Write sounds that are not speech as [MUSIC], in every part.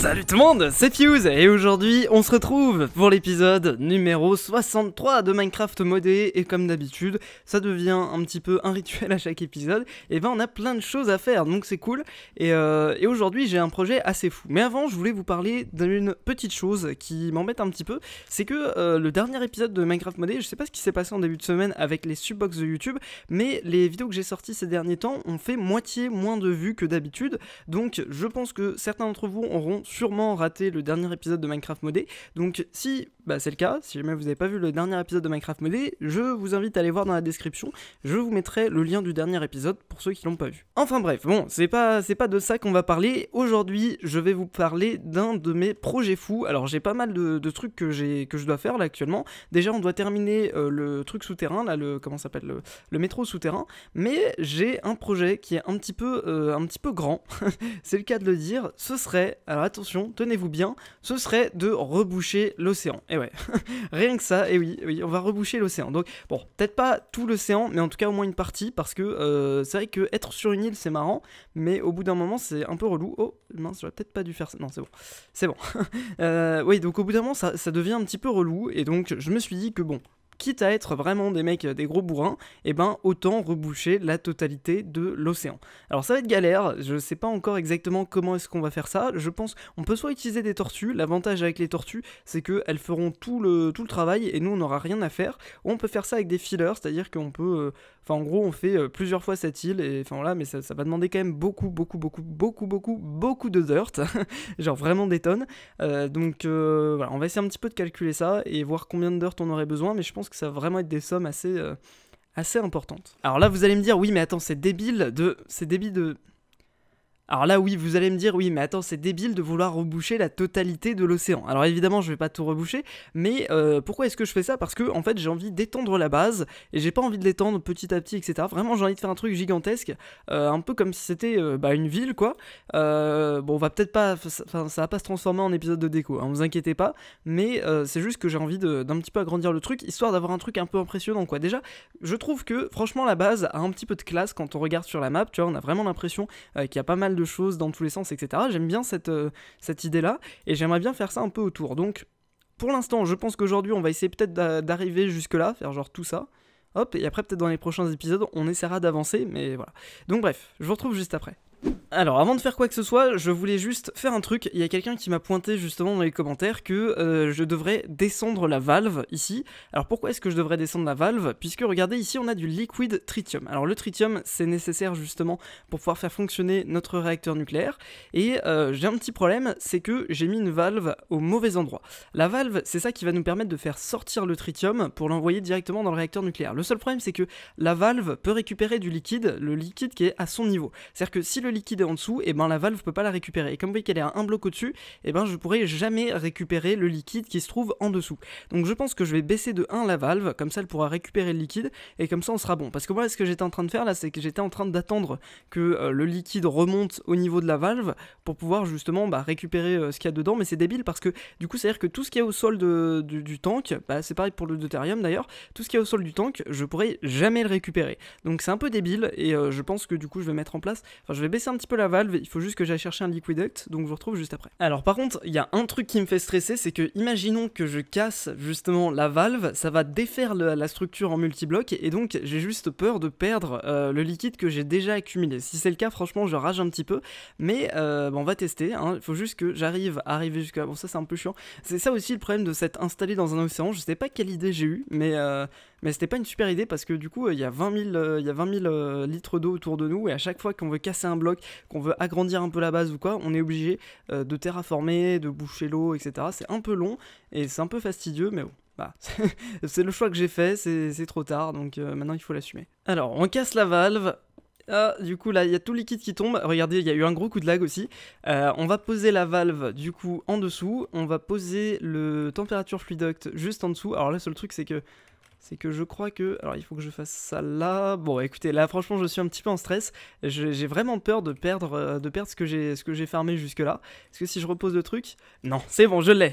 Salut tout le monde, c'est Fuse et aujourd'hui on se retrouve pour l'épisode numéro 63 de Minecraft modé et comme d'habitude ça devient un petit peu un rituel à chaque épisode et ben on a plein de choses à faire donc c'est cool et, euh, aujourd'hui j'ai un projet assez fou mais avant je voulais vous parler d'une petite chose qui m'embête un petit peu c'est que euh, le dernier épisode de Minecraft modé je sais pas ce qui s'est passé en début de semaine avec les subbox de YouTube mais les vidéos que j'ai sorties ces derniers temps ont fait moitié moins de vues que d'habitude donc je pense que certains d'entre vous auront sûrement raté le dernier épisode de Minecraft modé. Donc si bah, c'est le cas, si jamais vous n'avez pas vu le dernier épisode de Minecraft modé, je vous invite à aller voir dans la description. Je vous mettrai le lien du dernier épisode pour ceux qui l'ont pas vu. Enfin bref, bon, c'est pas c'est pas de ça qu'on va parler. Aujourd'hui, je vais vous parler d'un de mes projets fous. Alors j'ai pas mal de, trucs que j'ai que je dois faire là actuellement. Déjà, on doit terminer euh, le truc souterrain là, le comment s'appelle le, métro souterrain. Mais j'ai un projet qui est un petit peu euh, un petit peu grand. [LAUGHS] c'est le cas de le dire. Ce serait alors attention attention, tenez-vous bien, ce serait de reboucher l'océan. Et eh ouais, [LAUGHS] rien que ça, et eh oui, oui, on va reboucher l'océan. Donc, bon, peut-être pas tout l'océan, mais en tout cas au moins une partie, parce que euh, c'est vrai que être sur une île, c'est marrant, mais au bout d'un moment, c'est un peu relou. Oh, mince, j'aurais peut-être pas dû faire ça. Non, c'est bon, c'est bon. [LAUGHS] Euh, oui, donc au bout d'un moment, ça devient un petit peu relou, et donc je me suis dit que bon, quitte à être vraiment des mecs, euh, des gros bourrins, et eh ben autant reboucher la totalité de l'océan. Alors ça va être galère, je sais pas encore exactement comment est-ce qu'on va faire ça, je pense qu'on peut soit utiliser des tortues, l'avantage avec les tortues c'est qu'elles feront tout le, tout le travail et nous on n'aura rien à faire, on peut faire ça avec des fillers, c'est-à-dire qu'on peut, euh, enfin en gros on fait euh, plusieurs fois cette île, et enfin voilà, mais ça, va demander quand même beaucoup, beaucoup, beaucoup, beaucoup, beaucoup, beaucoup de dirt, [LAUGHS] genre vraiment des tonnes, donc voilà, on va essayer un petit peu de calculer ça et voir combien de dirt on aurait besoin, mais je pense que ça va vraiment être des sommes assez, euh, assez importantes. Alors là, vous allez me dire, oui, mais attends, c'est débile de, c'est débile de, alors là, oui, vous allez me dire, oui, mais attends, c'est débile de vouloir reboucher la totalité de l'océan. Alors évidemment, je vais pas tout reboucher, mais euh, pourquoi est-ce que je fais ça Parce que, en fait, j'ai envie d'étendre la base, et j'ai pas envie de l'étendre petit à petit, etc. Vraiment, j'ai envie de faire un truc gigantesque, euh, un peu comme si c'était euh, bah, une ville, quoi. bon, on va peut-être pas, ça va pas se transformer en épisode de déco, ne hein, vous inquiétez pas, mais c'est juste que j'ai envie d'un petit peu agrandir le truc, histoire d'avoir un truc un peu impressionnant, quoi. Déjà, je trouve que, franchement, la base a un petit peu de classe quand on regarde sur la map, tu vois, on a vraiment l'impression qu'il y a pas mal de choses dans tous les sens, etc. J'aime bien cette, euh, cette idée-là, et j'aimerais bien faire ça un peu autour. Donc, pour l'instant, je pense qu'aujourd'hui, on va essayer peut-être d'arriver jusque-là, faire genre tout ça. Hop, et après, peut-être dans les prochains épisodes, on essaiera d'avancer, mais voilà. Donc, bref, je vous retrouve juste après. Alors, avant de faire quoi que ce soit, je voulais juste faire un truc. Il y a quelqu'un qui m'a pointé justement dans les commentaires que euh, je devrais descendre la valve ici. Alors, pourquoi est-ce que je devrais descendre la valve Puisque, regardez, ici, on a du liquide tritium. Alors, le tritium, c'est nécessaire justement pour pouvoir faire fonctionner notre réacteur nucléaire. Et euh, j'ai un petit problème, c'est que j'ai mis une valve au mauvais endroit. La valve, c'est ça qui va nous permettre de faire sortir le tritium pour l'envoyer directement dans le réacteur nucléaire. Le seul problème, c'est que la valve peut récupérer du liquide, le liquide qui est à son niveau. C'est-à-dire que si le liquide en dessous, et ben la valve peut pas la récupérer. Et comme vous voyez qu'elle est à un bloc au-dessus, et ben je pourrais jamais récupérer le liquide qui se trouve en dessous. Donc je pense que je vais baisser de 1 la valve, comme ça elle pourra récupérer le liquide, et comme ça on sera bon. Parce que moi, ce que j'étais en train de faire là, c'est que j'étais en train d'attendre que euh, le liquide remonte au niveau de la valve pour pouvoir justement bah, récupérer euh, ce qu'il y a dedans, mais c'est débile parce que du coup, c'est-à-dire que tout ce qu'il y a au sol du, tank, bah, c'est pareil pour le deutérium d'ailleurs, tout ce qu'il y a au sol du tank, je pourrais jamais le récupérer. Donc c'est un peu débile, et euh, je pense que du coup, je vais mettre en place, enfin, je vais baisser un petit la valve, il faut juste que j'aille chercher un liquiduct, donc je vous retrouve juste après. Alors par contre, il y a un truc qui me fait stresser, c'est que imaginons que je casse justement la valve, ça va défaire la structure en multi bloc et donc j'ai juste peur de perdre euh, le liquide que j'ai déjà accumulé. Si c'est le cas, franchement, je rage un petit peu, mais euh, bah, on va tester, hein. il faut juste que j'arrive à arriver jusqu'à... Bon ça c'est un peu chiant, c'est ça aussi le problème de s'être installé dans un océan, je sais pas quelle idée j'ai eu, mais... Euh, mais c'était pas une super idée parce que du coup, euh, il y a 20 000, euh, il y a euh, litres d'eau autour de nous et à chaque fois qu'on veut casser un bloc, qu'on veut agrandir un peu la base ou quoi, on est obligé de terraformer, de boucher l'eau, etc. C'est un peu long et c'est un peu fastidieux, mais bon. Bah, [LAUGHS] c'est le choix que j'ai fait, c'est trop tard, donc maintenant il faut l'assumer. Alors, on casse la valve, ah, du coup, là, il y a tout le liquide qui tombe. Regardez, il y a eu un gros coup de lag aussi. on va poser la valve, du coup, en dessous. On va poser le température fluiduct juste en dessous. Alors là, le seul truc, c'est que c'est que je crois que... Alors il faut que je fasse ça là. Bon écoutez, là franchement je suis un petit peu en stress. J'ai vraiment peur de perdre, euh, de perdre ce que j'ai farmé jusque-là. Est-ce que si je repose le truc... Non, c'est bon, je l'ai.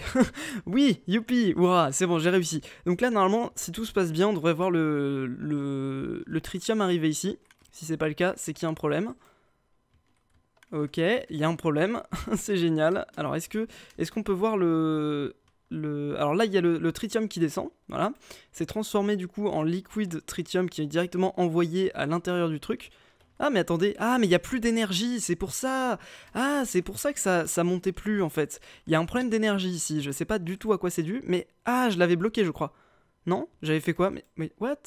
[LAUGHS] oui, youpi, ouah, c'est bon, j'ai réussi. Donc là normalement, si tout se passe bien, on devrait voir le, le, le tritium arriver ici. Si c'est pas le cas, c'est qu'il y a un problème. Ok, il y a un problème, [LAUGHS] c'est génial. Alors est-ce est-ce qu'on peut voir le alors là, il y a le, tritium qui descend, voilà. C'est transformé du coup en liquide tritium qui est directement envoyé à l'intérieur du truc. Ah mais attendez, ah mais il n'y a plus d'énergie, c'est pour ça Ah c'est pour ça que ça, ça montait plus en fait. Il y a un problème d'énergie ici, je sais pas du tout à quoi c'est dû, mais... Ah je l'avais bloqué je crois. Non J'avais fait quoi mais, mais what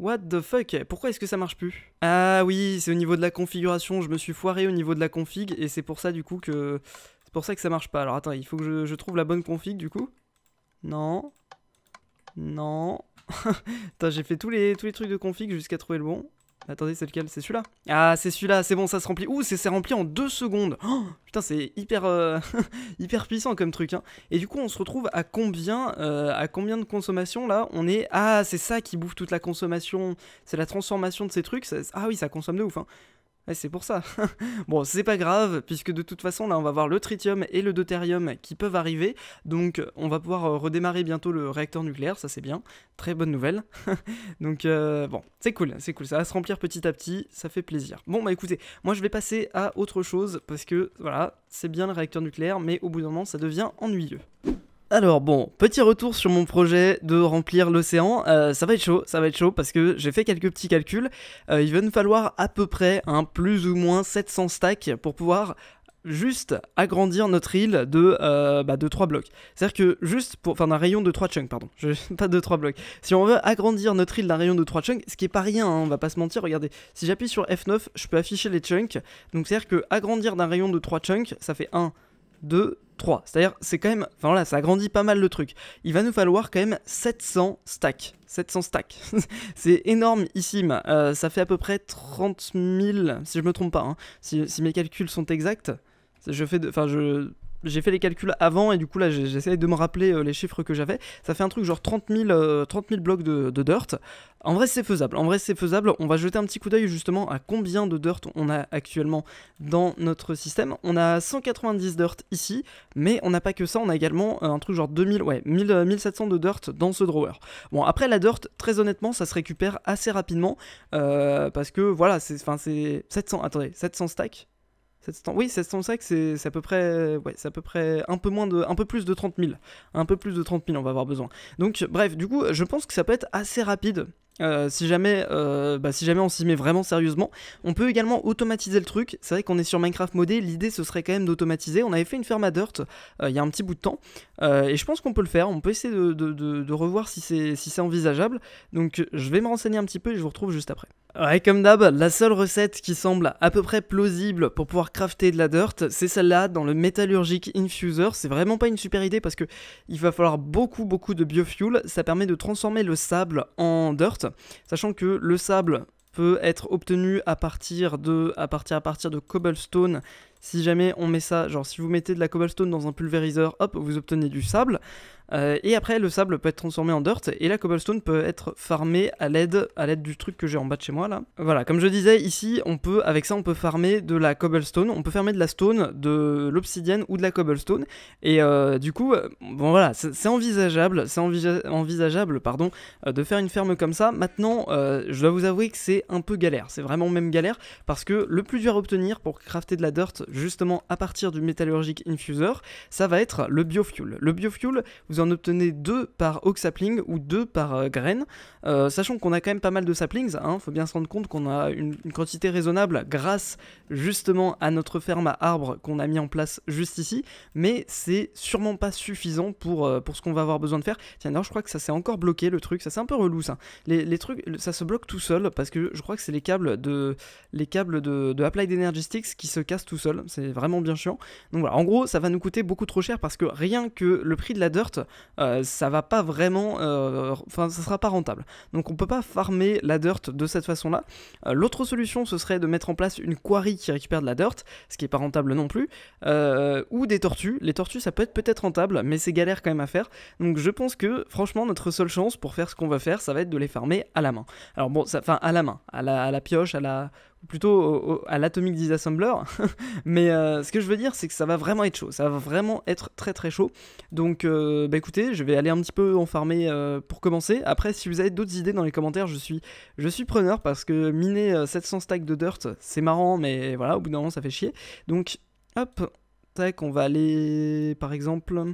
What the fuck Pourquoi est-ce que ça marche plus Ah oui, c'est au niveau de la configuration, je me suis foiré au niveau de la config, et c'est pour ça du coup que pour ça que ça marche pas. Alors attends, il faut que je, trouve la bonne config du coup. Non. Non. [LAUGHS] j'ai fait tous les, tous les trucs de config jusqu'à trouver le bon. Attendez, c'est lequel C'est celui-là Ah, c'est celui-là, c'est bon, ça se remplit. Ouh, c'est rempli en deux secondes [GASPS] Putain, c'est hyper, euh, [LAUGHS] hyper puissant comme truc. Hein. Et du coup, on se retrouve à combien, euh, à combien de consommation, là On est... Ah, c'est ça qui bouffe toute la consommation. C'est la transformation de ces trucs. Ah oui, ça consomme de ouf. Hein. Ouais, c'est pour ça. [LAUGHS] bon, c'est pas grave, puisque de toute façon, là, on va voir le tritium et le deutérium qui peuvent arriver. Donc, on va pouvoir euh, redémarrer bientôt le réacteur nucléaire, ça c'est bien. Très bonne nouvelle. [LAUGHS] donc, euh, bon, c'est cool, c'est cool. Ça va se remplir petit à petit, ça fait plaisir. Bon, bah écoutez, moi je vais passer à autre chose, parce que, voilà, c'est bien le réacteur nucléaire, mais au bout d'un moment, ça devient ennuyeux. Alors bon, petit retour sur mon projet de remplir l'océan. Euh, ça va être chaud, ça va être chaud parce que j'ai fait quelques petits calculs. Euh, il va nous falloir à peu près un plus ou moins 700 stacks pour pouvoir juste agrandir notre île de, euh, bah, de 3 blocs. C'est-à-dire que juste pour... Enfin, un rayon de 3 chunks, pardon. [LAUGHS] pas de 3 blocs. Si on veut agrandir notre île d'un rayon de 3 chunks, ce qui est pas rien, hein, on va pas se mentir, regardez. Si j'appuie sur F9, je peux afficher les chunks. Donc c'est-à-dire que agrandir d'un rayon de 3 chunks, ça fait 1, 2, 3. C'est-à-dire, c'est quand même. Enfin voilà, ça agrandit pas mal le truc. Il va nous falloir quand même 700 stacks. 700 stacks. [LAUGHS] c'est énormissime. ici euh, ça fait à peu près 30 000, si je me trompe pas. Hein. Si, si, mes calculs sont exacts, je fais. De... Enfin, je j'ai fait les calculs avant et du coup là j'essaye de me rappeler euh, les chiffres que j'avais. Ça fait un truc genre 30 000, euh, blocs de, dirt. En vrai c'est faisable, en vrai c'est faisable. On va jeter un petit coup d'œil justement à combien de dirt on a actuellement dans notre système. On a 190 dirt ici, mais on n'a pas que ça, on a également euh, un truc genre 2000, ouais, 1700 de dirt dans ce drawer. Bon après la dirt, très honnêtement ça se récupère assez rapidement parce que voilà, c'est 700, attendez, 700 stacks oui, 705, c'est à peu près, ouais, c'est à peu près un peu moins de, un peu plus de 30 000, un peu plus de 30 000, on va avoir besoin. Donc, bref, du coup, je pense que ça peut être assez rapide euh, si, jamais, euh, bah, si jamais on s'y met vraiment sérieusement, on peut également automatiser le truc. C'est vrai qu'on est sur Minecraft modé, l'idée ce serait quand même d'automatiser. On avait fait une ferme à dirt euh, il y a un petit bout de temps, et je pense qu'on peut le faire. On peut essayer de, revoir si c'est envisageable. Donc je vais me renseigner un petit peu et je vous retrouve juste après. comme d'hab, la seule recette qui semble à peu près plausible pour pouvoir crafter de la dirt, c'est celle-là dans le Metallurgic Infuser. C'est vraiment pas une super idée parce que il va falloir beaucoup beaucoup de biofuel. Ça permet de transformer le sable en dirt sachant que le sable peut être obtenu à partir de, à partir, à partir de cobblestone. Si jamais on met ça, genre si vous mettez de la cobblestone dans un pulvériseur, hop, vous obtenez du sable. Euh, et après, le sable peut être transformé en dirt et la cobblestone peut être farmée à l'aide à l'aide du truc que j'ai en bas de chez moi là. Voilà, comme je disais ici, on peut avec ça on peut farmer de la cobblestone, on peut farmer de la stone, de l'obsidienne ou de la cobblestone. Et euh, du coup, euh, bon voilà, c'est envisageable, c'est envisageable pardon de faire une ferme comme ça. Maintenant, je dois vous avouer que c'est un peu galère, c'est vraiment même galère parce que le plus dur à obtenir pour crafter de la dirt justement à partir du métallurgique infuser, ça va être le biofuel. Le biofuel, vous en obtenez deux par Oak Sapling ou deux par euh, graine. Euh, sachant qu'on a quand même pas mal de saplings, il hein, faut bien se rendre compte qu'on a une, quantité raisonnable grâce justement à notre ferme à arbres qu'on a mis en place juste ici, mais c'est sûrement pas suffisant pour, euh, pour ce qu'on va avoir besoin de faire. Tiens d'ailleurs je crois que ça s'est encore bloqué le truc, ça c'est un peu relou ça. Les, trucs, ça se bloque tout seul parce que je crois que c'est les câbles de les câbles de, de Applied Energy Sticks qui se cassent tout seul, c'est vraiment bien chiant. Donc voilà, en gros ça va nous coûter beaucoup trop cher parce que rien que le prix de la dirt, euh, ça va pas vraiment, euh, enfin ça sera pas rentable. Donc on peut pas farmer la dirt de cette façon-là. Euh, l'autre solution, ce serait de mettre en place une quarry qui récupère de la dirt, ce qui est pas rentable non plus, ou des tortues. Les tortues, ça peut être peut-être rentable, mais c'est galère quand même à faire. Donc je pense que franchement notre seule chance pour faire ce qu'on va faire, ça va être de les farmer à la main. Alors bon, enfin à la main, à la pioche, à la plutôt à l'Atomic Disassembler. [LAUGHS] Mais euh, ce que je veux dire, c'est que ça va vraiment être chaud. Ça va vraiment être très très chaud. Donc euh, bah écoutez, je vais aller un petit peu en farmer euh, pour commencer. Après, si vous avez d'autres idées dans les commentaires, je suis, je suis preneur parce que miner 700 stacks de dirt, c'est marrant, mais voilà, au bout d'un moment, ça fait chier. Donc, hop, tac, on va aller par exemple.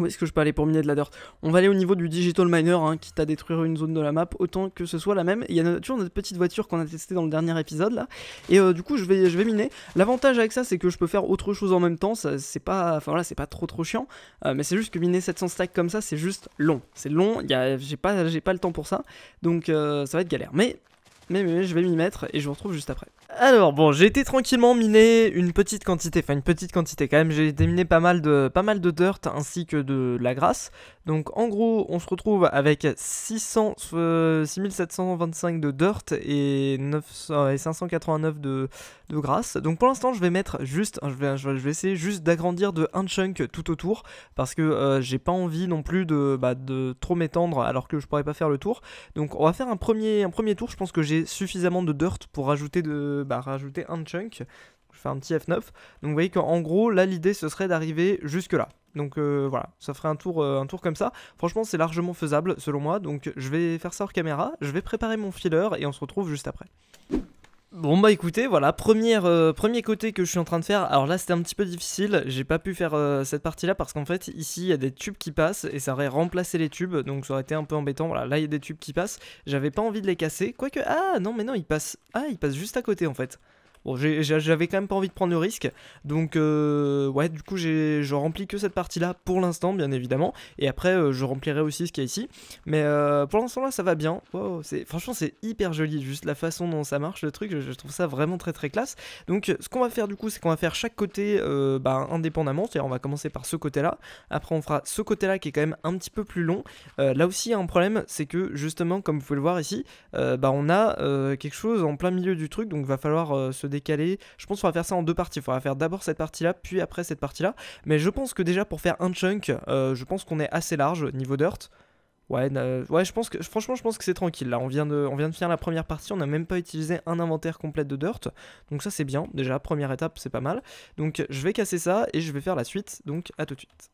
Où est-ce que je peux aller pour miner de la dirt On va aller au niveau du digital miner, hein, quitte à détruire une zone de la map, autant que ce soit la même. Il y a toujours notre petite voiture qu'on a testée dans le dernier épisode là. Et euh, du coup, je vais, je vais miner. L'avantage avec ça, c'est que je peux faire autre chose en même temps. C'est pas, enfin voilà, c'est pas trop trop chiant. Euh, mais c'est juste que miner 700 stacks comme ça, c'est juste long. C'est long. J'ai pas, pas le temps pour ça. Donc euh, ça va être galère. mais, mais, mais je vais m'y mettre et je vous retrouve juste après. Alors bon, j'ai été tranquillement miné une petite quantité, enfin une petite quantité quand même, j'ai déminé pas mal de pas mal de dirt ainsi que de la grâce. Donc en gros, on se retrouve avec 600 6725 euh, de dirt et, et 589 de, de grâce Donc pour l'instant, je vais mettre juste je vais, je vais essayer juste d'agrandir de un chunk tout autour parce que euh, j'ai pas envie non plus de, bah, de trop m'étendre alors que je pourrais pas faire le tour. Donc on va faire un premier un premier tour, je pense que j'ai suffisamment de dirt pour rajouter de bah, rajouter un chunk. Je fais un petit F9. Donc vous voyez qu'en gros, là, l'idée, ce serait d'arriver jusque-là. Donc euh, voilà, ça ferait un tour, euh, un tour comme ça. Franchement, c'est largement faisable, selon moi. Donc je vais faire ça hors caméra, je vais préparer mon filler et on se retrouve juste après. Bon bah écoutez, voilà, euh, premier côté que je suis en train de faire. Alors là c'était un petit peu difficile, j'ai pas pu faire euh, cette partie là parce qu'en fait ici il y a des tubes qui passent et ça aurait remplacé les tubes donc ça aurait été un peu embêtant. Voilà, là il y a des tubes qui passent, j'avais pas envie de les casser, quoique... Ah non mais non, ils passent... Ah ils passent juste à côté en fait. Bon, j'avais quand même pas envie de prendre le risque. Donc, euh, ouais, du coup, je remplis que cette partie-là pour l'instant, bien évidemment. Et après, euh, je remplirai aussi ce qu'il y a ici. Mais euh, pour l'instant, là, ça va bien. franchement, c'est hyper joli. Juste la façon dont ça marche, le truc, je, trouve ça vraiment très très classe. Donc, ce qu'on va faire du coup, c'est qu'on va faire chaque côté bah, indépendamment. C'est-à-dire, on va commencer par ce côté-là. Après, on fera ce côté-là qui est quand même un petit peu plus long. là aussi, il y a un problème, c'est que justement, comme vous pouvez le voir ici, bah, on a quelque chose en plein milieu du truc. Donc, va falloir se décaler. Je pense qu'on va faire ça en deux parties. Il faudra faire d'abord cette partie-là, puis après cette partie-là. Mais je pense que déjà pour faire un chunk, euh, je pense qu'on est assez large niveau dirt. Ouais, ouais, je pense que franchement, je pense que c'est tranquille. Là, on vient de, on vient de finir la première partie. On n'a même pas utilisé un inventaire complet de dirt, donc ça c'est bien. Déjà, première étape, c'est pas mal. Donc, je vais casser ça et je vais faire la suite. Donc, à tout de suite.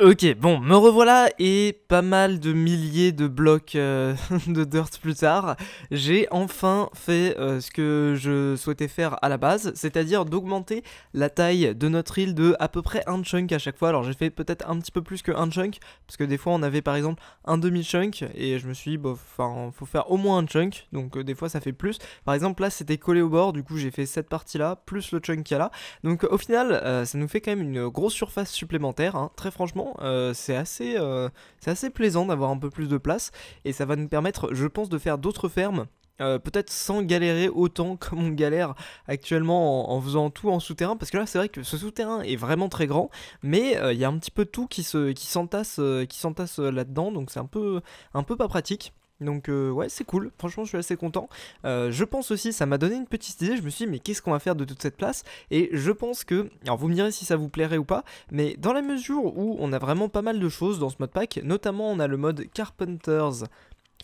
Ok, bon, me revoilà et pas mal de milliers de blocs euh, [LAUGHS] de dirt plus tard, j'ai enfin fait euh, ce que je souhaitais faire à la base, c'est-à-dire d'augmenter la taille de notre île de à peu près un chunk à chaque fois. Alors j'ai fait peut-être un petit peu plus que un chunk, parce que des fois on avait par exemple un demi-chunk, et je me suis dit, enfin, faut faire au moins un chunk, donc euh, des fois ça fait plus. Par exemple là c'était collé au bord, du coup j'ai fait cette partie-là, plus le chunk qu'il y a là. Donc au final ça nous fait quand même une grosse surface supplémentaire, hein. très franchement euh, c'est assez, euh, assez plaisant d'avoir un peu plus de place et ça va nous permettre, je pense, de faire d'autres fermes. Euh, peut-être sans galérer autant [LAUGHS] comme on galère actuellement en, faisant tout en souterrain, parce que là c'est vrai que ce souterrain est vraiment très grand, mais il y a un petit peu tout qui s'entasse qui s'entasse là-dedans, donc c'est un peu, un peu pas pratique. Donc euh, ouais, c'est cool. Franchement, je suis assez content. Euh, je pense aussi, ça m'a donné une petite idée. Je me suis dit, mais qu'est-ce qu'on va faire de toute cette place Et je pense que, alors vous me direz si ça vous plairait ou pas, mais dans la mesure où on a vraiment pas mal de choses dans ce mode pack, notamment on a le mode Carpenters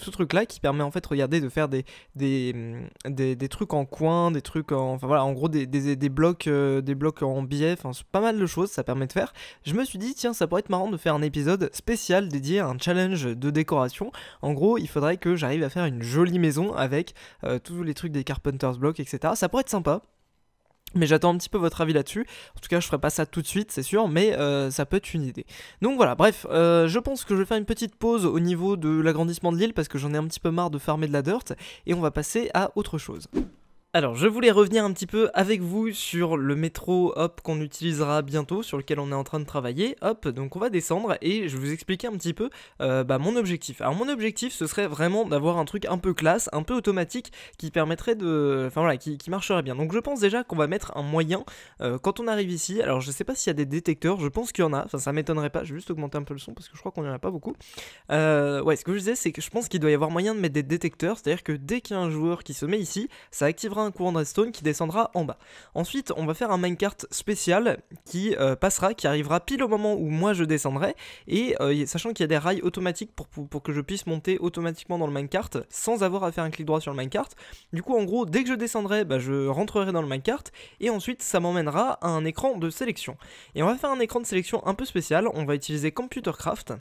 ce truc-là qui permet en fait, regardez, de faire des, des, des, trucs en coin, des trucs en, enfin voilà, en gros des, blocs, euh, des blocs en biais, enfin pas mal de choses, ça permet de faire. Je me suis dit, tiens, ça pourrait être marrant de faire un épisode spécial dédié à un challenge de décoration. En gros, il faudrait que j'arrive à faire une jolie maison avec euh, tous les trucs des Carpenters Blocks, etc. Ça pourrait être sympa. Mais j'attends un petit peu votre avis là-dessus. En tout cas, je ferai pas ça tout de suite, c'est sûr, mais euh, ça peut être une idée. Donc voilà, bref, euh, je pense que je vais faire une petite pause au niveau de l'agrandissement de l'île parce que j'en ai un petit peu marre de farmer de la dirt et on va passer à autre chose. Alors, je voulais revenir un petit peu avec vous sur le métro, hop, qu'on utilisera bientôt, sur lequel on est en train de travailler, hop, donc on va descendre et je vais vous expliquer un petit peu euh, bah, mon objectif. Alors, mon objectif, ce serait vraiment d'avoir un truc un peu classe, un peu automatique, qui permettrait de... Enfin voilà, qui, marcherait bien. Donc, je pense déjà qu'on va mettre un moyen, euh, quand on arrive ici, alors je sais pas s'il y a des détecteurs, je pense qu'il y en a, enfin ça m'étonnerait pas, je vais juste augmenter un peu le son parce que je crois qu'on n'y en a pas beaucoup. Euh, ouais, ce que je disais, c'est que je pense qu'il doit y avoir moyen de mettre des détecteurs, c'est-à-dire que dès qu'il y a un joueur qui se met ici, ça activera un courant de redstone qui descendra en bas. Ensuite, on va faire un minecart spécial qui euh, passera, qui arrivera pile au moment où moi je descendrai, et euh, sachant qu'il y a des rails automatiques pour, pour, que je puisse monter automatiquement dans le minecart sans avoir à faire un clic droit sur le minecart. Du coup, en gros, dès que je descendrai, bah, je rentrerai dans le minecart, et ensuite ça m'emmènera à un écran de sélection. Et on va faire un écran de sélection un peu spécial, on va utiliser ComputerCraft.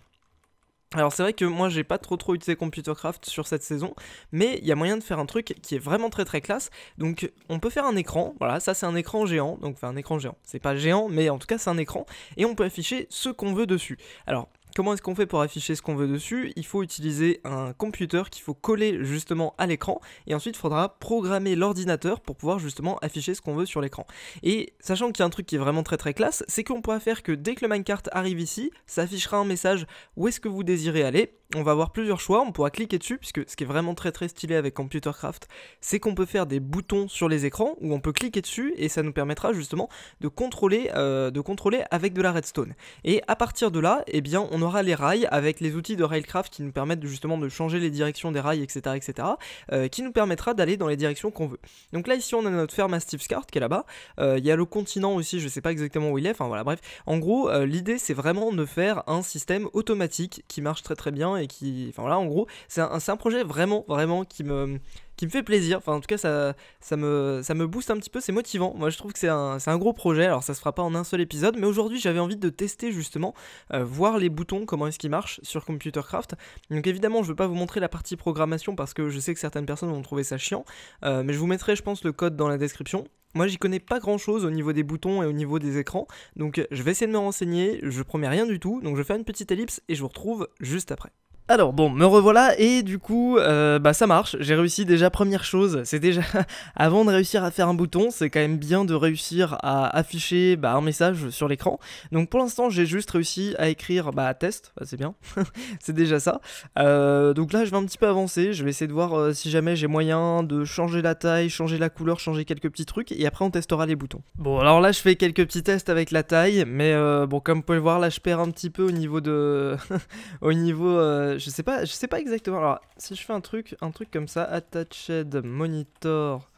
Alors c'est vrai que moi j'ai pas trop trop utilisé Computercraft sur cette saison, mais il y a moyen de faire un truc qui est vraiment très très classe. Donc on peut faire un écran, voilà, ça c'est un écran géant, donc enfin un écran géant, c'est pas géant, mais en tout cas c'est un écran, et on peut afficher ce qu'on veut dessus. Alors Comment est-ce qu'on fait pour afficher ce qu'on veut dessus Il faut utiliser un computer qu'il faut coller justement à l'écran et ensuite il faudra programmer l'ordinateur pour pouvoir justement afficher ce qu'on veut sur l'écran. Et sachant qu'il y a un truc qui est vraiment très très classe, c'est qu'on pourra faire que dès que le minecart arrive ici, ça affichera un message où est-ce que vous désirez aller on va avoir plusieurs choix, on pourra cliquer dessus, puisque ce qui est vraiment très très stylé avec Computercraft, c'est qu'on peut faire des boutons sur les écrans, où on peut cliquer dessus, et ça nous permettra justement de contrôler, euh, de contrôler avec de la redstone. Et à partir de là, eh bien, on aura les rails avec les outils de Railcraft qui nous permettent justement de changer les directions des rails, etc., etc., euh, qui nous permettra d'aller dans les directions qu'on veut. Donc là, ici, on a notre ferme à Steve's Cart, qui est là-bas, euh, il y a le continent aussi, je sais pas exactement où il est, enfin voilà, bref. En gros, l'idée, c'est vraiment de faire un système automatique qui marche très très bien et qui. Enfin voilà, en gros, c'est un, projet vraiment, vraiment qui me, qui me fait plaisir. Enfin, en tout cas, ça, ça, me, ça me booste un petit peu, c'est motivant. Moi, je trouve que c'est un, gros projet. Alors, ça se fera pas en un seul épisode, mais aujourd'hui, j'avais envie de tester justement, euh, voir les boutons, comment est-ce qu'ils marchent sur Computercraft. Donc, évidemment, je veux pas vous montrer la partie programmation parce que je sais que certaines personnes vont trouver ça chiant, euh, mais je vous mettrai, je pense, le code dans la description. Moi, j'y connais pas grand chose au niveau des boutons et au niveau des écrans, donc je vais essayer de me renseigner. Je promets rien du tout, donc je fais une petite ellipse et je vous retrouve juste après. Alors bon, me revoilà et du coup, euh, bah ça marche, j'ai réussi déjà première chose, c'est déjà [LAUGHS] avant de réussir à faire un bouton, c'est quand même bien de réussir à afficher bah, un message sur l'écran. Donc pour l'instant j'ai juste réussi à écrire bah, test, bah, c'est bien, [LAUGHS] c'est déjà ça. Euh, donc là je vais un petit peu avancer, je vais essayer de voir euh, si jamais j'ai moyen de changer la taille, changer la couleur, changer quelques petits trucs et après on testera les boutons. Bon alors là je fais quelques petits tests avec la taille, mais bon comme vous pouvez le voir là je perds un petit peu au niveau de... [LAUGHS] au niveau je sais pas, je sais pas exactement. Alors, si je fais un truc, un truc comme ça, attached monitor.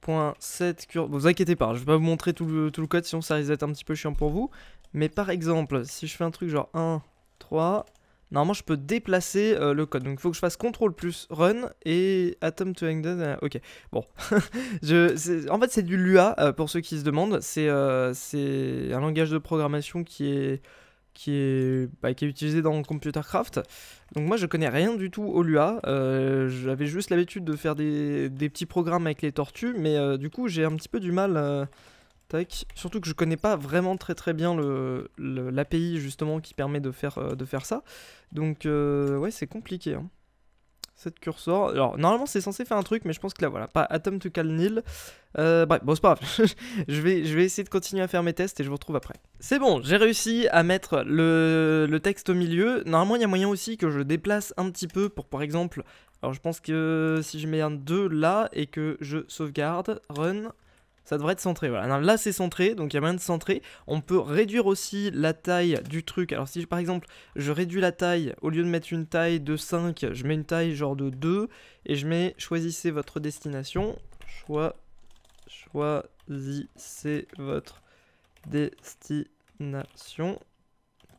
Point vous inquiétez pas, je vais pas vous montrer tout le, code, sinon ça risque d'être un petit peu chiant pour vous. Mais par exemple, si je fais un truc genre 1, 3, normalement je peux déplacer euh, le code. Donc il faut que je fasse CTRL plus run et atom to hang euh, ok, bon. [LAUGHS] en fait c'est du Lua, euh, pour ceux qui se demandent. C'est un langage de programmation qui est qui est, bah, qui est utilisé dans Computercraft. Donc moi je connais rien du tout au Lua, euh, j'avais juste l'habitude de faire des, des, petits programmes avec les tortues, mais euh, du coup j'ai un petit peu du mal, euh, surtout que je connais pas vraiment très très bien l'API le, justement qui permet de faire, de faire ça, donc ouais c'est compliqué. Hein. Cette cursor, Alors, normalement, c'est censé faire un truc, mais je pense que là, voilà, pas Atom to Calnil. nil euh, bref, bon, c'est pas grave. [LAUGHS] je, vais, je vais essayer de continuer à faire mes tests et je vous retrouve après. C'est bon, j'ai réussi à mettre le, le, texte au milieu. Normalement, il y a moyen aussi que je déplace un petit peu pour, par exemple... Alors, je pense que si je mets un 2 là et que je sauvegarde, run ça devrait être centré. Voilà. là, c'est centré, donc il y a moyen de centrer. On peut réduire aussi la taille du truc. Alors, si par exemple, je réduis la taille, au lieu de mettre une taille de 5, je mets une taille genre de 2, et je mets choisissez votre destination. choisissez votre destination.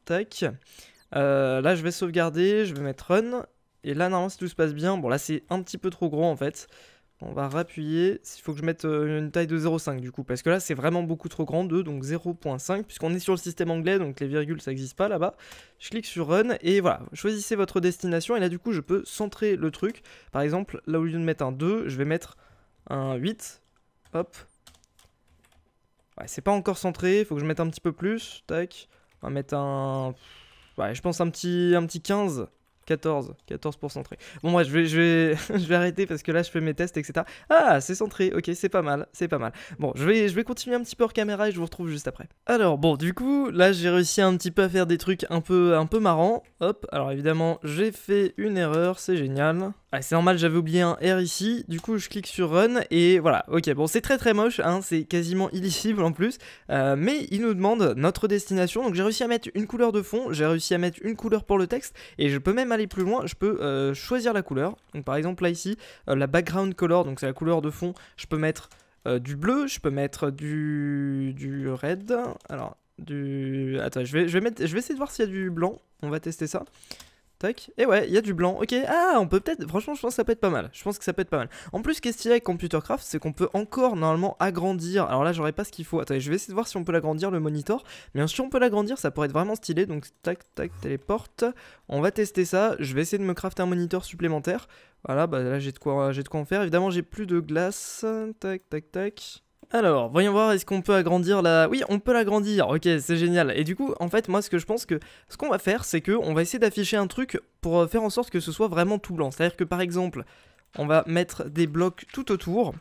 Tac. Euh, là, je vais sauvegarder, je vais mettre run. Et là, normalement, si tout se passe bien, bon, là, c'est un petit peu trop gros en fait. On va rappuyer. Il faut que je mette euh, une taille de 0,5 du coup, parce que là c'est vraiment beaucoup trop grand 2, donc 0,5, puisqu'on est sur le système anglais, donc les virgules ça n'existe pas là-bas. Je clique sur Run, et voilà, choisissez votre destination, et là du coup je peux centrer le truc. Par exemple, là au lieu de mettre un 2, je vais mettre un 8, hop. Ouais, c'est pas encore centré, il faut que je mette un petit peu plus, tac. On va mettre un... Ouais, je pense un petit, un petit 15, 14, 14 pour centrer. Bon, moi, je vais, je, [LAUGHS] je vais arrêter parce que là, je fais mes tests, etc. Ah, c'est centré, ok, c'est pas mal, c'est pas mal. Bon, je vais, je vais continuer un petit peu hors caméra et je vous retrouve juste après. Alors, bon, du coup, là, j'ai réussi un petit peu à faire des trucs un peu, un peu marrants. Hop, alors évidemment, j'ai fait une erreur, c'est génial. Ah, c'est normal, j'avais oublié un R ici, du coup je clique sur Run et voilà, ok, bon c'est très très moche, hein, c'est quasiment illisible en plus, euh, mais il nous demande notre destination, donc j'ai réussi à mettre une couleur de fond, j'ai réussi à mettre une couleur pour le texte, et je peux même aller plus loin, je peux euh, choisir la couleur. Donc par exemple là ici, euh, la background color, donc c'est la couleur de fond, je peux mettre euh, du bleu, je peux mettre du, du red. Alors, du... Attends, je vais, je, vais mettre... je vais essayer de voir s'il y a du blanc, on va tester ça. Tac. Et ouais, il y a du blanc. Ok, ah, on peut peut-être. Franchement, je pense que ça peut être pas mal. Je pense que ça peut être pas mal. En plus, qu'est-ce qu'il y a avec Computercraft C'est qu'on peut encore normalement agrandir. Alors là, j'aurais pas ce qu'il faut. Attendez, je vais essayer de voir si on peut l'agrandir le monitor. Mais si on peut l'agrandir, ça pourrait être vraiment stylé. Donc, tac, tac, téléporte. On va tester ça. Je vais essayer de me crafter un moniteur supplémentaire. Voilà, bah là, j'ai de quoi, j'ai de quoi en faire. Évidemment, j'ai plus de glace. Tac, tac, tac. Alors, voyons voir, est-ce qu'on peut agrandir la... Oui, on peut l'agrandir, ok, c'est génial. Et du coup, en fait, moi, ce que je pense que... Ce qu'on va faire, c'est qu'on va essayer d'afficher un truc pour euh, faire en sorte que ce soit vraiment tout blanc. C'est-à-dire que, par exemple, on va mettre des blocs tout autour.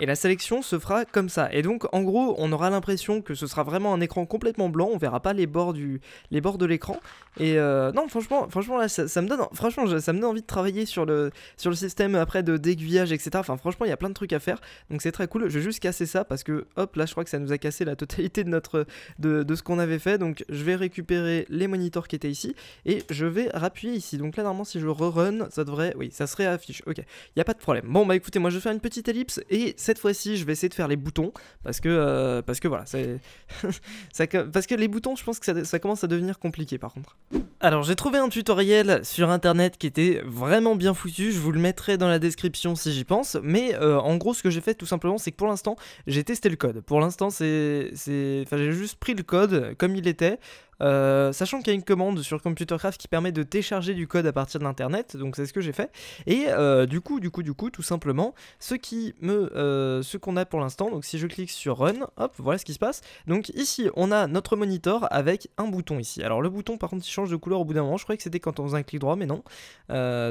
Et la sélection se fera comme ça. Et donc, en gros, on aura l'impression que ce sera vraiment un écran complètement blanc. On verra pas les bords, du, les bords de l'écran. Et euh, non, franchement, franchement là, ça, me donne, franchement, ça me donne envie de travailler sur le, sur le système après de d'aiguillage, etc. Enfin, franchement, il y a plein de trucs à faire. Donc, c'est très cool. Je vais juste casser ça parce que, hop, là, je crois que ça nous a cassé la totalité de, notre, de, ce qu'on avait fait. Donc, je vais récupérer les moniteurs qui étaient ici et je vais rappuyer ici. Donc là, normalement, si je rerun, ça devrait... Oui, ça serait affiche Ok, il n'y a pas de problème. Bon, bah écoutez, moi, je vais faire une petite ellipse et cette fois-ci, je vais essayer de faire les boutons parce que, euh, parce que voilà, [LAUGHS] ça, parce que les boutons, je pense que ça, commence à devenir compliqué par contre. Alors j'ai trouvé un tutoriel sur internet qui était vraiment bien foutu, je vous le mettrai dans la description si j'y pense, mais euh, en gros ce que j'ai fait tout simplement c'est que pour l'instant j'ai testé le code. Pour l'instant c'est... j'ai juste pris le code comme il était, euh, sachant qu'il y a une commande sur Computercraft qui permet de télécharger du code à partir de l'internet, donc c'est ce que j'ai fait. Et euh, du coup, du coup, du coup, tout simplement, ce qui me, euh, qu'on a pour l'instant, donc si je clique sur Run, hop, voilà ce qui se passe. Donc ici, on a notre monitor avec un bouton ici. Alors le bouton, par contre, il change de couleur au bout d'un moment. Je croyais que c'était quand on faisait un clic droit, mais non.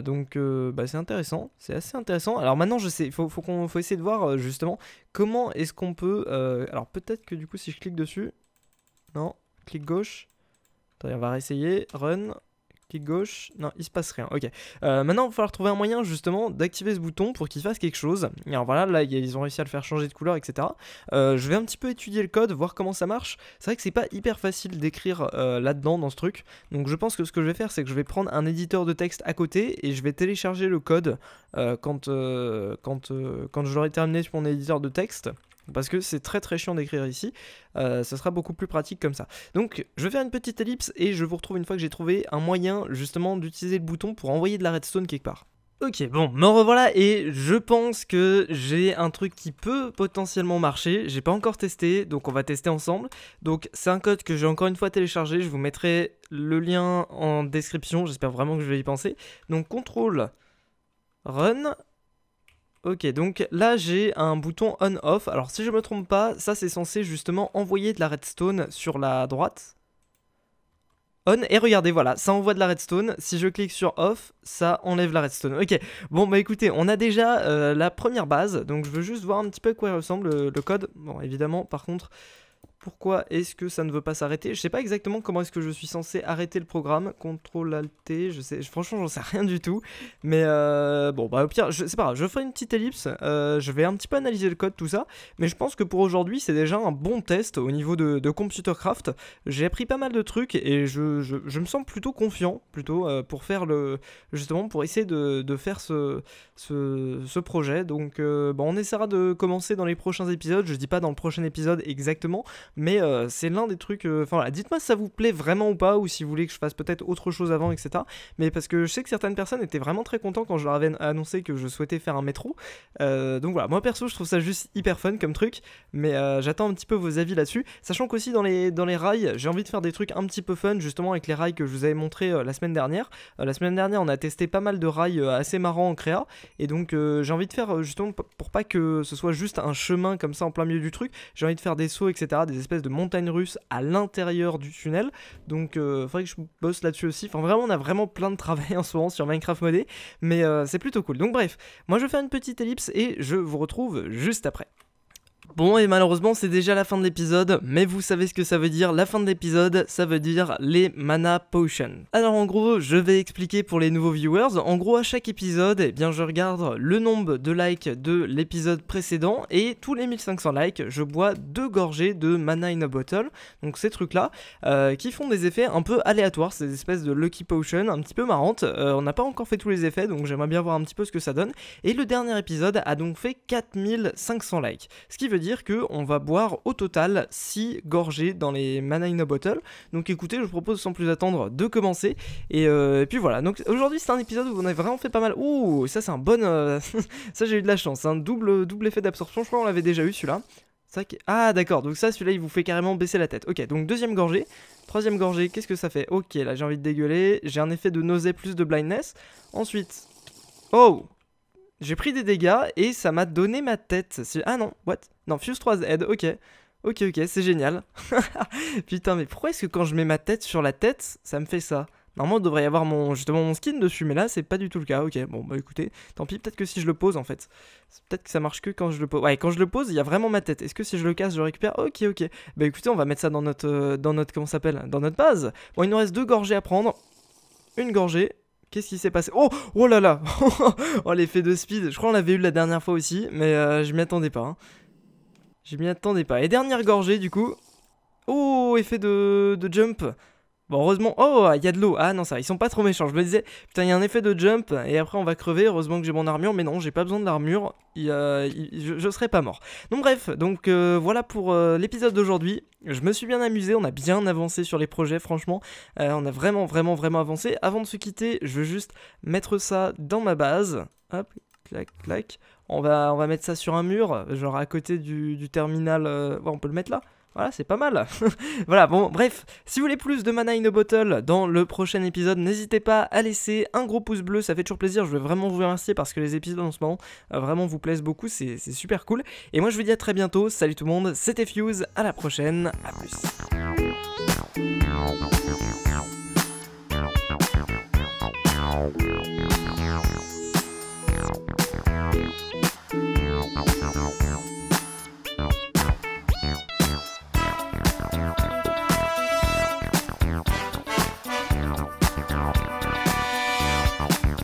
donc bah, c'est intéressant, c'est assez intéressant. Alors maintenant, je sais, il faut, qu'on, faut essayer de voir justement comment est-ce qu'on peut. alors peut-être que du coup, si je clique dessus, non, clic gauche on va réessayer. Run. Clic gauche. Non, il se passe rien. Ok. Euh, maintenant, il va falloir trouver un moyen justement d'activer ce bouton pour qu'il fasse quelque chose. alors voilà, là, ils ont réussi à le faire changer de couleur, etc. Euh, je vais un petit peu étudier le code, voir comment ça marche. C'est vrai que c'est pas hyper facile d'écrire euh, là-dedans dans ce truc. Donc je pense que ce que je vais faire, c'est que je vais prendre un éditeur de texte à côté et je vais télécharger le code quand, quand, quand je l'aurai terminé sur mon éditeur de texte parce que c'est très très chiant d'écrire ici, ce euh, sera beaucoup plus pratique comme ça. Donc je vais faire une petite ellipse et je vous retrouve une fois que j'ai trouvé un moyen justement d'utiliser le bouton pour envoyer de la redstone quelque part. Ok, bon, me revoilà et je pense que j'ai un truc qui peut potentiellement marcher. J'ai pas encore testé, donc on va tester ensemble. Donc c'est un code que j'ai encore une fois téléchargé. Je vous mettrai le lien en description. J'espère vraiment que je vais y penser. Donc CTRL run Ok, donc là j'ai un bouton on-off. Alors si je me trompe pas, ça c'est censé justement envoyer de la redstone sur la droite. On, et regardez, voilà, ça envoie de la redstone. Si je clique sur off, ça enlève la redstone. Ok, bon bah écoutez, on a déjà euh, la première base, donc je veux juste voir un petit peu à quoi ressemble le code. Bon, évidemment, par contre pourquoi est-ce que ça ne veut pas s'arrêter Je sais pas exactement comment est-ce que je suis censé arrêter le programme. Ctrl Alt je sais, franchement j'en sais rien du tout. Mais euh, bon bah au pire, c'est pas grave, je ferai une petite ellipse, euh, je vais un petit peu analyser le code, tout ça. Mais je pense que pour aujourd'hui c'est déjà un bon test au niveau de, de Computercraft. J'ai appris pas mal de trucs et je, me sens plutôt confiant, plutôt euh, pour faire le. justement pour essayer de, faire ce, ce, projet. Donc bon, bah, on essaiera de commencer dans les prochains épisodes, je dis pas dans le prochain épisode exactement mais euh, c'est l'un des trucs. Euh, enfin voilà, dites-moi si ça vous plaît vraiment ou pas, ou si vous voulez que je fasse peut-être autre chose avant, etc. Mais parce que je sais que certaines personnes étaient vraiment très contents quand je leur avais annoncé que je souhaitais faire un métro. Euh, donc voilà, moi perso, je trouve ça juste hyper fun comme truc. Mais j'attends un petit peu vos avis là-dessus. Sachant qu'aussi dans les, dans les rails, j'ai envie de faire des trucs un petit peu fun, justement avec les rails que je vous avais montré la semaine dernière. la semaine dernière, on a testé pas mal de rails assez marrants en créa. Et donc j'ai envie de faire justement pour pas que ce soit juste un chemin comme ça en plein milieu du truc, j'ai envie de faire des sauts, etc. Des espèce espèces de montagnes russes à l'intérieur du tunnel. Donc il euh, faudrait que je bosse là-dessus aussi. Enfin vraiment on a vraiment plein de travail [LAUGHS] en ce moment sur Minecraft modé, mais euh, c'est plutôt cool. Donc bref, moi je vais faire une petite ellipse et je vous retrouve juste après. Bon et malheureusement c'est déjà la fin de l'épisode, mais vous savez ce que ça veut dire, la fin de l'épisode ça veut dire les mana potions. Alors en gros je vais expliquer pour les nouveaux viewers, en gros à chaque épisode et eh bien je regarde le nombre de likes de l'épisode précédent et tous les 1500 likes je bois deux gorgées de mana in a bottle, donc ces trucs là euh, qui font des effets un peu aléatoires, ces espèces de lucky potions un petit peu marrantes, euh, on n'a pas encore fait tous les effets donc j'aimerais bien voir un petit peu ce que ça donne et le dernier épisode a donc fait 4500 likes, ce qui veut dire dire qu'on va boire au total 6 gorgées dans les Manaino Bottle. Donc écoutez, je vous propose sans plus attendre de commencer. Euh, et, puis voilà, donc aujourd'hui c'est un épisode où on a vraiment fait pas mal. Ouh, ça c'est un bon... Euh, [LAUGHS] ça j'ai eu de la chance, un hein. double, double effet d'absorption, je crois qu'on l'avait déjà eu celui-là. Ah d'accord, donc ça celui-là il vous fait carrément baisser la tête. Ok, donc deuxième gorgée, troisième gorgée, qu'est-ce que ça fait Ok, là j'ai envie de dégueuler, j'ai un effet de nausée plus de blindness. Ensuite... Oh j'ai pris des dégâts et ça m'a donné ma tête. Ah non, what Non, Fuse 3 Z. ok. Ok, ok, c'est génial. [LAUGHS] Putain, mais pourquoi est-ce que quand je mets ma tête sur la tête, ça me fait ça Normalement, il devrait y avoir mon, justement mon skin dessus, mais là, c'est pas du tout le cas. Ok, bon, bah écoutez, tant pis, peut-être que si je le pose, en fait. Peut-être que ça marche que quand je le pose. Ouais, quand je le pose, il y a vraiment ma tête. Est-ce que si je le casse, je récupère Ok, ok. Bah écoutez, on va mettre ça dans notre, euh, dans notre, comment s'appelle Dans notre base. Bon, il nous reste deux gorgées à prendre. Une gorgée, Qu'est-ce qui s'est passé Oh Oh là là [LAUGHS] Oh l'effet de speed, je crois qu'on l'avait eu la dernière fois aussi, mais euh, je m'y attendais pas. Hein. Je m'y attendais pas. Et dernière gorgée du coup. Oh, effet de jump. Bon, heureusement. Oh, il y a de l'eau. Ah non, ça, ils sont pas trop méchants. Je me disais, putain, il y a un effet de jump et après on va crever. Heureusement que j'ai mon armure, mais non, j'ai pas besoin de l'armure. Euh, je, serais pas mort. Donc, bref, donc euh, voilà pour euh, l'épisode d'aujourd'hui. Je me suis bien amusé, on a bien avancé sur les projets, franchement. on a vraiment, vraiment, vraiment avancé. Avant de se quitter, je veux juste mettre ça dans ma base. Hop, clac, clac. On va, on va mettre ça sur un mur, genre à côté du, terminal. on peut le mettre là. Voilà, c'est pas mal. [LAUGHS] voilà, bon, bref, si vous voulez plus de Mana in a Bottle dans le prochain épisode, n'hésitez pas à laisser un gros pouce bleu, ça fait toujours plaisir. Je veux vraiment vous remercier parce que les épisodes en ce moment euh, vraiment vous plaisent beaucoup, c'est super cool. Et moi, je vous dis à très bientôt. Salut tout le monde, c'était Fuse, à la prochaine, à plus.